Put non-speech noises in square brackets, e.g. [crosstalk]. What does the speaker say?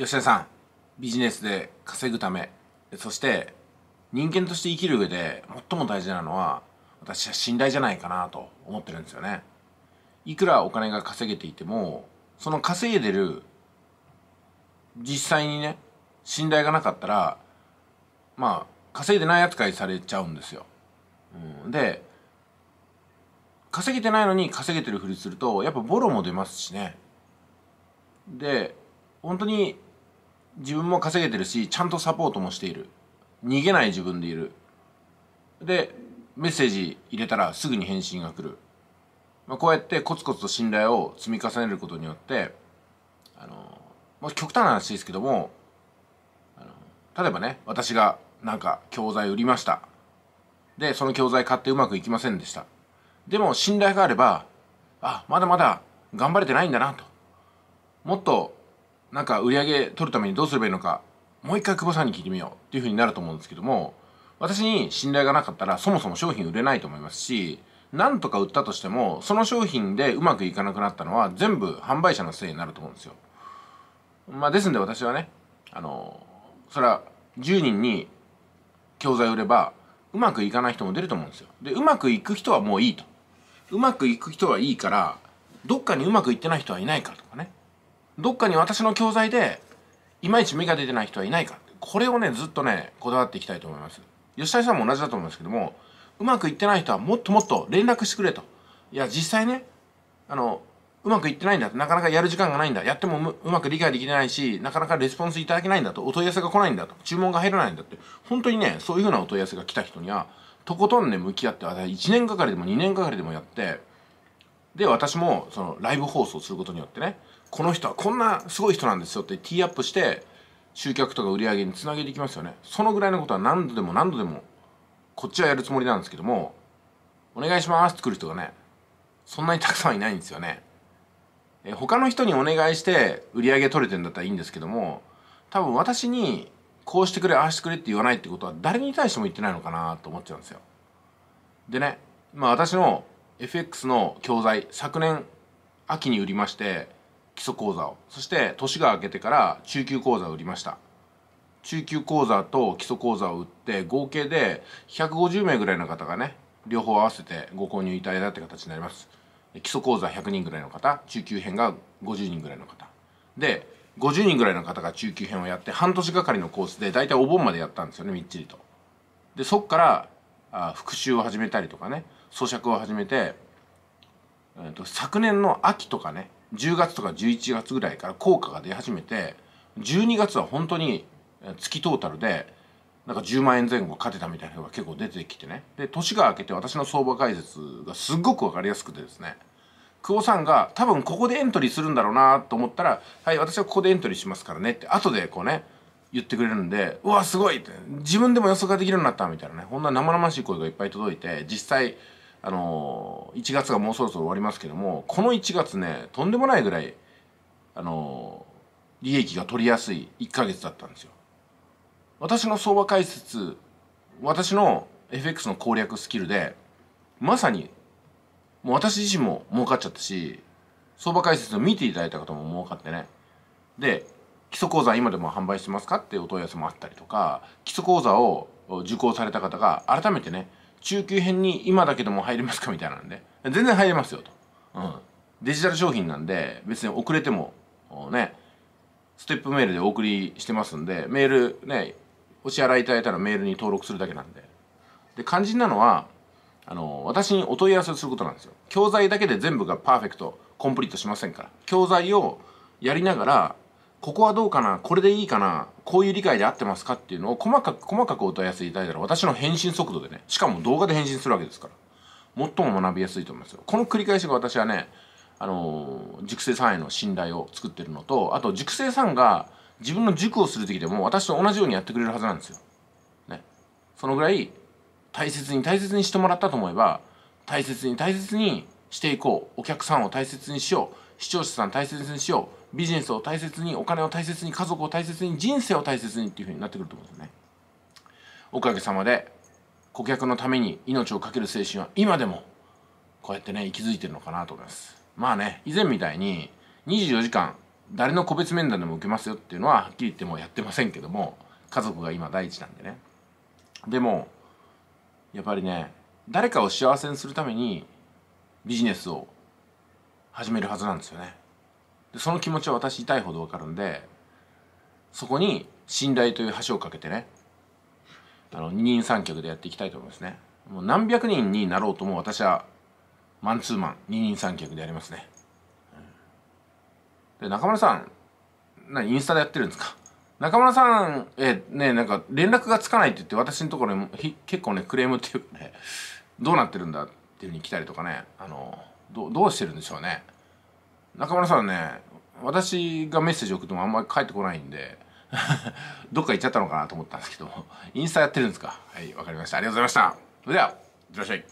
吉田さんビジネスで稼ぐためそして人間として生きる上で最も大事なのは私は信頼じゃないかなと思ってるんですよねいくらお金が稼げていてもその稼いでる実際にね信頼がなかったらまあ稼いでない扱いされちゃうんですよ、うん、で稼げてないのに稼げてるふりするとやっぱボロも出ますしねで本当に自分も稼げてるしちゃんとサポートもしている逃げない自分でいるでメッセージ入れたらすぐに返信が来る、まあ、こうやってコツコツと信頼を積み重ねることによってあの、まあ、極端な話ですけども例えばね私がなんか教材売りましたでその教材買ってうまくいきませんでしたでも信頼があればあまだまだ頑張れてないんだなともっとなんか売り上げ取るためにどうすればいいのかもう一回久保さんに聞いてみようっていうふうになると思うんですけども私に信頼がなかったらそもそも商品売れないと思いますしなんとか売ったとしてもその商品でうまくいかなくなったのは全部販売者のせいになると思うんですよ。まあ、ですんで私はねあのそれは10人に教材売ればうまくいかない人も出ると思うんですよ。でうまくいく人はもういいと。うまくいく人はいいからどっかにうまくいってない人はいないかとかねどっかに私の教材でいまいち芽が出てない人はいないかこれをねずっとねこだわっていきたいと思います吉谷さんも同じだと思うんですけどもうまくいってない人はもっともっと連絡してくれといや実際ねあのうまくいってないんだなかなかやる時間がないんだやってもうまく理解できてないしなかなかレスポンスいただけないんだとお問い合わせが来ないんだと注文が入らないんだって本当にねそういうふうなお問い合わせが来た人にはとことんね向き合って1年かかりでも2年かかりでもやってで私もそのライブ放送することによってねこの人はこんなすごい人なんですよってティーアップして集客とか売り上げにつなげていきますよねそのぐらいのことは何度でも何度でもこっちはやるつもりなんですけどもお願いしますって来る人がねそんなにたくさんいないんですよねえ他の人にお願いして売り上げ取れてんだったらいいんですけども多分私にこうしてくれああしてくれって言わないってことは誰に対しても言ってないのかなと思っちゃうんですよでねまあ私の FX の教材昨年秋に売りまして基礎講座をそして年が明けてから中級講座を売りました中級講座と基礎講座を売って合計で150名ぐらいの方がね両方合わせてご購入いただいたって形になります基礎講座100人ぐらいの方中級編が50人ぐらいの方で50人ぐらいの方が中級編をやって半年がかりのコースで大体お盆までやったんですよねみっちりとでそっからあ復習を始めたりとかね咀嚼を始めて、えーと、と昨年の秋とかね10月とか11月ぐらいから効果が出始めて12月は本当に月トータルでなんか10万円前後勝てたみたいなのが結構出てきてねで年が明けて私の相場解説がすっごく分かりやすくてですね久保さんが多分ここでエントリーするんだろうなと思ったら「はい私はここでエントリーしますからね」って後でこうね言ってくれるんで「うわすごい!」って自分でも予測ができるようになったみたいなねこんな生々しい声がいっぱい届いて実際あの1月がもうそろそろ終わりますけどもこの1月ねとんでもないぐらいあの利益が取りやすい1ヶ月だったんですよ。私の相場解説私の FX の攻略スキルでまさにもう私自身も儲かっちゃったし相場解説を見ていただいた方も儲かってねで基礎講座今でも販売してますかっていうお問い合わせもあったりとか基礎講座を受講された方が改めてね中級編に今だけでも入れますかみたいなんで全然入れますよと、うん、デジタル商品なんで別に遅れてもねステップメールでお送りしてますんでメールねお支払いいただいたらメールに登録するだけなんでで肝心なのはあの私にお問い合わせをすることなんですよ教材だけで全部がパーフェクトコンプリートしませんから教材をやりながらここはどうかなこれでいいかなこういう理解で合ってますかっていうのを細かく細かくお問い合わせいただいたら私の返信速度でね、しかも動画で返信するわけですから、最も学びやすいと思いますよ。この繰り返しが私はね、あのー、成さんへの信頼を作ってるのと、あと熟成さんが自分の塾をする時でも私と同じようにやってくれるはずなんですよ。ね。そのぐらい大切に大切にしてもらったと思えば、大切に大切にしていこうお客さんを大切にしよう視聴者さん大切にしようビジネスを大切にお金を大切に家族を大切に人生を大切にっていうふうになってくると思うんですねおかげさまで顧客のために命を懸ける精神は今でもこうやってね息づいてるのかなと思いますまあね以前みたいに24時間誰の個別面談でも受けますよっていうのははっきり言ってもやってませんけども家族が今第一なんでねでもやっぱりね誰かを幸せにするためにビジネスを始めるはずなんですよねでその気持ちは私痛いほど分かるんでそこに信頼という橋をかけてねあの二人三脚でやっていきたいと思いますねもう何百人になろうとも私はマンツーマン二人三脚でやりますねで中村さんなインスタでやってるんですか中村さんえねなんか連絡がつかないって言って私のところに結構ねクレームっていうかねどうなってるんだっていうふうに来たりとかねあのどどうしてるんでしょうね中村さんね私がメッセージ送ってもあんまり返ってこないんで [laughs] どっか行っちゃったのかなと思ったんですけどインスタやってるんですかはいわかりましたありがとうございましたそれではいってらっしゃい